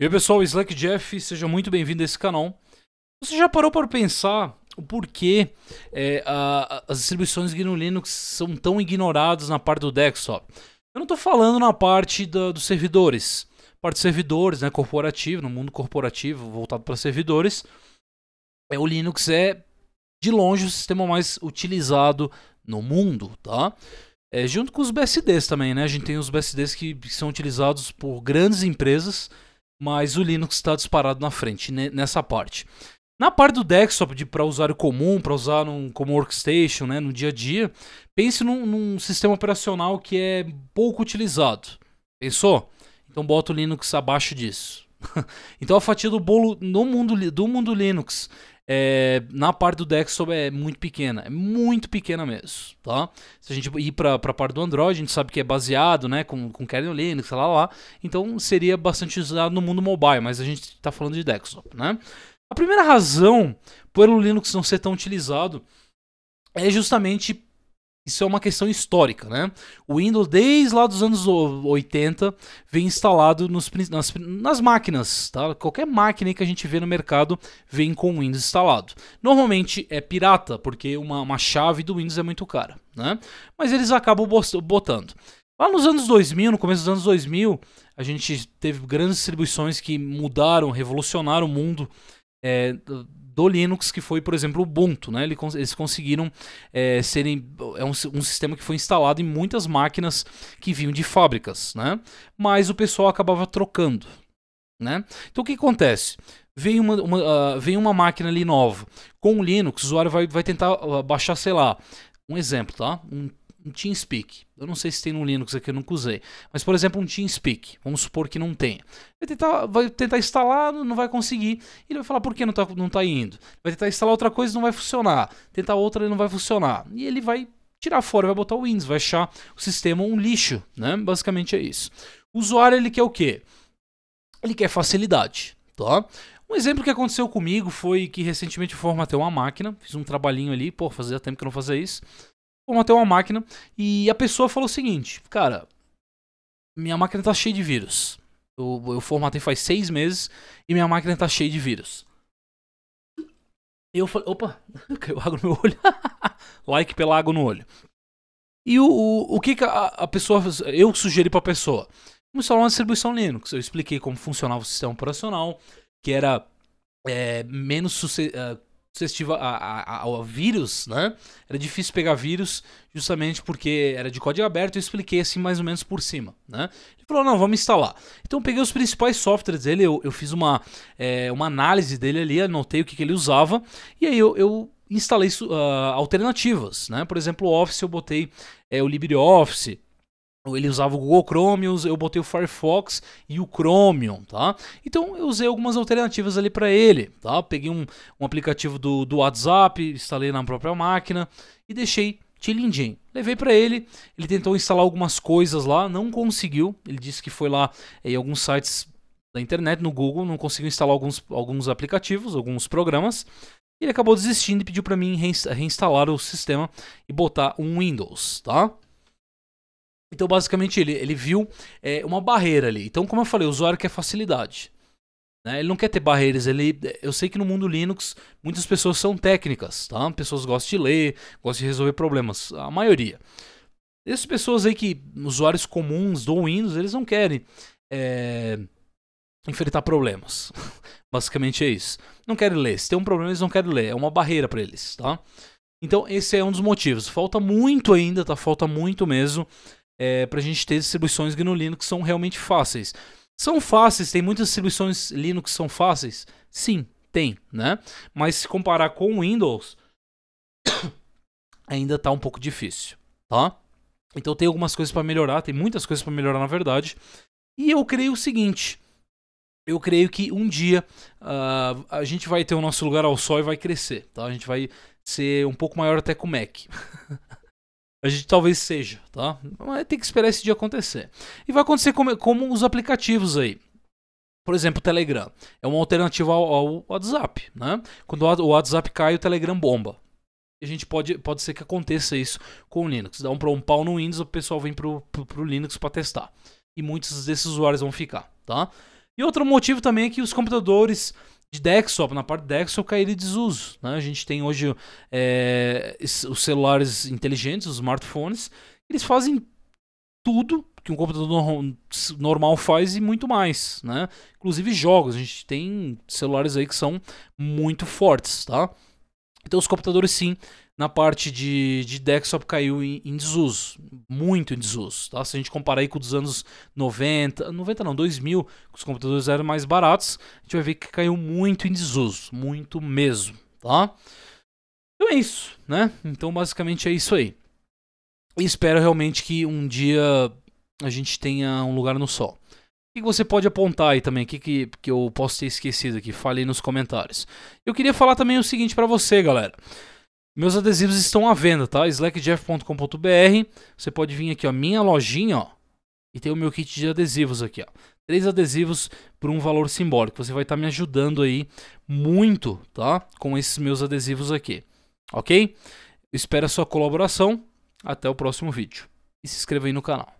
E aí pessoal, Slack Jeff, seja muito bem-vindo a esse canal. Você já parou para pensar o porquê é, a, as distribuições GNU Linux são tão ignoradas na parte do desktop? Eu não estou falando na parte da, dos servidores, parte de servidores, né, corporativo, no mundo corporativo voltado para servidores, é, o Linux é de longe o sistema mais utilizado no mundo, tá? É, junto com os BSDs também, né? A gente tem os BSDs que, que são utilizados por grandes empresas mas o Linux está disparado na frente nessa parte. Na parte do desktop, de para usuário comum, para usar num, como workstation, né, no dia a dia, pense num, num, sistema operacional que é pouco utilizado. Pensou? Então bota o Linux abaixo disso. então a fatia do bolo no mundo, do mundo Linux é, na parte do desktop é muito pequena, é muito pequena mesmo, tá? Se a gente ir para a parte do Android, a gente sabe que é baseado, né, com, com kernel Linux, lá, lá, lá, então seria bastante usado no mundo mobile, mas a gente está falando de desktop, né? A primeira razão pelo Linux não ser tão utilizado é justamente isso é uma questão histórica, né? O Windows, desde lá dos anos 80, vem instalado nos, nas, nas máquinas, tá? Qualquer máquina que a gente vê no mercado vem com o Windows instalado. Normalmente é pirata, porque uma, uma chave do Windows é muito cara, né? Mas eles acabam botando. Lá nos anos 2000, no começo dos anos 2000, a gente teve grandes distribuições que mudaram, revolucionaram o mundo é, do Linux, que foi, por exemplo, o Ubuntu. Né? Eles conseguiram é, serem. É um, um, sistema que foi instalado em muitas máquinas que vinham de fábricas, né? mas o pessoal acabava trocando. Né? Então o que acontece? Vem uma, uma uh, vem uma máquina ali nova. Com o Linux, o usuário vai, vai tentar ah, baixar, sei lá, um exemplo, tá? Um um TeamSpeak. Eu não sei se tem no Linux aqui, eu nunca usei. Mas, por exemplo, um TeamSpeak. Vamos supor que não tenha. Vai tentar, vai tentar instalar, não vai conseguir. E ele vai falar, por que não está não tá indo? Vai tentar instalar outra coisa, não vai funcionar. Tentar outra, não vai funcionar. E ele vai tirar fora, vai botar o Windows, vai achar o sistema um lixo, né? Basicamente é isso. O usuário, ele quer o quê? Ele quer facilidade, tá? Um exemplo que aconteceu comigo foi que recentemente eu formatei uma máquina, fiz um trabalhinho ali, pô, fazia tempo que eu não fazia isso formatei uma máquina e a pessoa falou o seguinte, cara, minha máquina tá cheia de vírus. Eu, eu formatei faz seis meses e minha máquina tá cheia de vírus. E eu falei, opa, caiu água no meu olho. like pela água no olho. E o, o, o que, que a, a, pessoa. Eu sugeri pra pessoa. Vamos instalar uma distribuição Linux. Eu expliquei como funcionava o sistema operacional, que era é, menos. Uh, suscetível ao vírus, né? Era difícil pegar vírus justamente porque era de código aberto. Eu expliquei assim mais ou menos por cima, né? Ele falou, não, vamos instalar. Então eu peguei os principais softwares dele, eu, eu fiz uma, é, uma análise dele ali, anotei o que, que ele usava e aí eu, eu instalei uh, alternativas, né? Por exemplo, o Office eu botei é, o LibreOffice, ele usava o Google Chrome, eu botei o Firefox e o Chromium, tá? Então eu usei algumas alternativas ali para ele, tá? Peguei um, um aplicativo do, do WhatsApp, instalei na própria máquina e deixei Tilindim. Levei para ele, ele tentou instalar algumas coisas lá, não conseguiu. Ele disse que foi lá eh, em alguns sites da internet, no Google, não conseguiu instalar alguns, alguns aplicativos, alguns programas. Ele acabou desistindo e pediu para mim reinstalar o sistema e botar um Windows, tá? Então, basicamente, ele, ele viu é, uma barreira ali. Então, como eu falei, o usuário quer facilidade. Né? Ele não quer ter barreiras. Ele, eu sei que no mundo Linux, muitas pessoas são técnicas. Tá? Pessoas gostam de ler, gostam de resolver problemas. A maioria. Essas pessoas aí que, usuários comuns do Windows, eles não querem é, enfrentar problemas. basicamente é isso. Não querem ler. Se tem um problema, eles não querem ler. É uma barreira para eles. Tá? Então, esse é um dos motivos. Falta muito ainda, tá? Falta muito mesmo é, para a gente ter distribuições GNU Linux que são realmente fáceis. São fáceis, tem muitas distribuições Linux que são fáceis? Sim, tem, né? Mas se comparar com o Windows, ainda está um pouco difícil, tá? Então tem algumas coisas para melhorar, tem muitas coisas para melhorar na verdade. E eu creio o seguinte, eu creio que um dia uh, a gente vai ter o nosso lugar ao sol e vai crescer, tá? A gente vai ser um pouco maior até com o Mac. A gente talvez seja, tá? Mas tem que esperar esse dia acontecer. E vai acontecer como, como os aplicativos aí. Por exemplo, o Telegram. É uma alternativa ao, ao WhatsApp, né? Quando o WhatsApp cai, o Telegram bomba a gente pode, pode ser que aconteça isso com o Linux. Dá um, um pau no Windows, o pessoal vem pro, pro, pro Linux para testar. E muitos desses usuários vão ficar, tá? E outro motivo também é que os computadores de desktop, na parte desktop cair de desuso. Né? A gente tem hoje é, os celulares inteligentes, os smartphones, eles fazem tudo que um computador normal faz e muito mais, né? Inclusive jogos, a gente tem celulares aí que são muito fortes, tá? Então os computadores sim, na parte de, de desktop caiu em, em, desuso, muito em desuso. Tá? Se a gente comparar aí com os anos 90, 90 não, 2000, que os computadores eram mais baratos, a gente vai ver que caiu muito em desuso, muito mesmo, tá? Então é isso, né? Então basicamente é isso aí. E espero realmente que um dia a gente tenha um lugar no sol. O que você pode apontar aí também? O que, que, que eu posso ter esquecido aqui? Falei nos comentários. Eu queria falar também o seguinte para você, galera. Meus adesivos estão à venda, tá? slackjeff.com.br. Você pode vir aqui, ó, minha lojinha, ó. E tem o meu kit de adesivos aqui, ó. Três adesivos por um valor simbólico. Você vai estar tá me ajudando aí muito, tá? Com esses meus adesivos aqui. OK? Espero a sua colaboração. Até o próximo vídeo. E se inscreva aí no canal.